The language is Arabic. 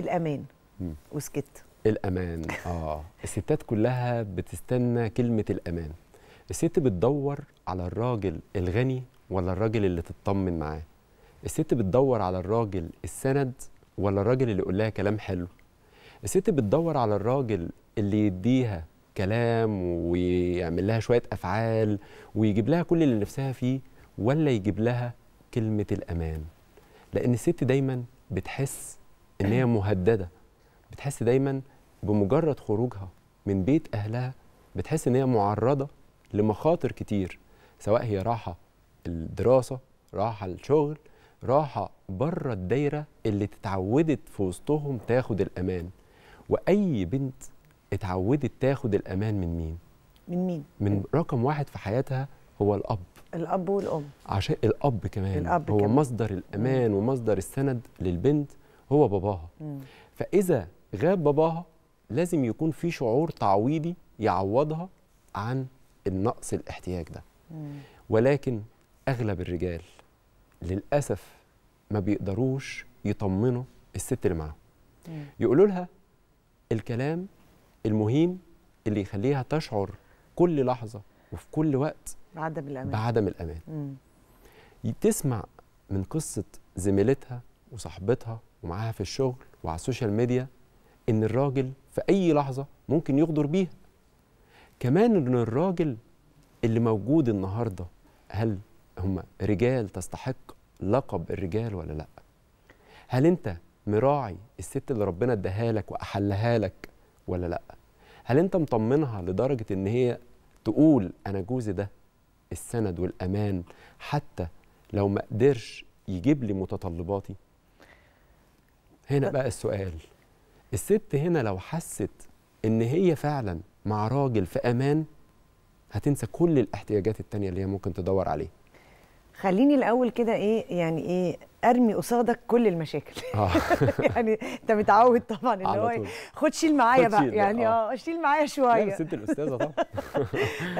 الامان وسكت الامان اه الستات كلها بتستنى كلمه الامان الست بتدور على الراجل الغني ولا الراجل اللي تطمن معاه الست بتدور على الراجل السند ولا الراجل اللي يقول لها كلام حلو الست بتدور على الراجل اللي يديها كلام ويعمل لها شويه افعال ويجيب لها كل اللي نفسها فيه ولا يجيب لها كلمه الامان لان الست دايما بتحس ان هي مهدده بتحس دايما بمجرد خروجها من بيت اهلها بتحس ان هي معرضه لمخاطر كتير سواء هي راحه الدراسه راحه الشغل راحه بره الدايره اللي اتعودت في وسطهم تاخد الامان واي بنت اتعودت تاخد الامان من مين من مين من رقم واحد في حياتها هو الاب الاب والام عشان الاب كمان الأب هو كمان. مصدر الامان ومصدر السند للبنت هو باباها فاذا غاب باباها لازم يكون في شعور تعويضي يعوضها عن النقص الاحتياج ده ولكن اغلب الرجال للاسف ما بيقدروش يطمنوا الست اللي معاهم يقولوا لها الكلام المهين اللي يخليها تشعر كل لحظه وفي كل وقت بعدم الامان بعدم الامان مم. تسمع من قصه زميلتها وصاحبتها ومعاها في الشغل وعلى السوشيال ميديا ان الراجل في اي لحظه ممكن يغدر بيها كمان ان الراجل اللي موجود النهارده هل هم رجال تستحق لقب الرجال ولا لا هل انت مراعي الست اللي ربنا اداها لك واحلها لك ولا لا هل انت مطمنها لدرجه ان هي تقول انا جوزي ده السند والامان حتى لو ما قدرش يجيب لي متطلباتي هنا بقى السؤال الست هنا لو حست ان هي فعلا مع راجل في امان هتنسى كل الاحتياجات التانية اللي هي ممكن تدور عليها خليني الاول كده ايه يعني ايه ارمي قصادك كل المشاكل آه. يعني انت متعود طبعا اللي هو خد شيل معايا بقى يعني آه. اه شيل معايا شويه لا الست الاستاذه طبعا